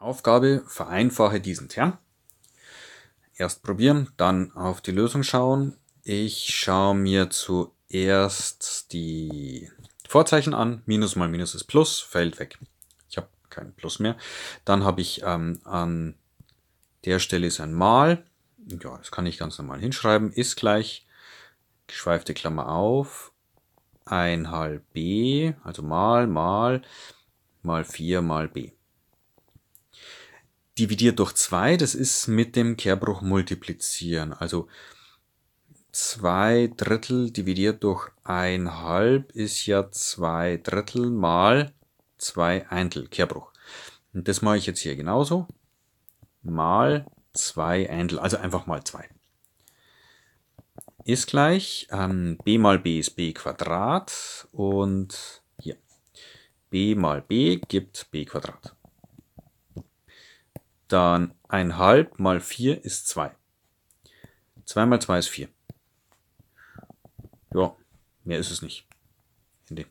Aufgabe, vereinfache diesen Term. Erst probieren, dann auf die Lösung schauen. Ich schaue mir zuerst die Vorzeichen an. Minus mal Minus ist Plus, fällt weg. Ich habe kein Plus mehr. Dann habe ich ähm, an der Stelle ist ein Mal. Ja, das kann ich ganz normal hinschreiben. Ist gleich, geschweifte Klammer auf, 1,5b, also mal, mal, mal 4 mal b dividiert durch 2, das ist mit dem Kehrbruch multiplizieren. Also 2 Drittel dividiert durch ein halb ist ja 2 Drittel mal 2 Eintel Kehrbruch. Und das mache ich jetzt hier genauso. Mal 2 Eintel, also einfach mal 2. Ist gleich ähm, b mal b ist b Quadrat und hier b mal b gibt b Quadrat. Dann einhalb mal vier ist zwei. Zwei mal zwei ist vier. Ja, mehr ist es nicht. Ende.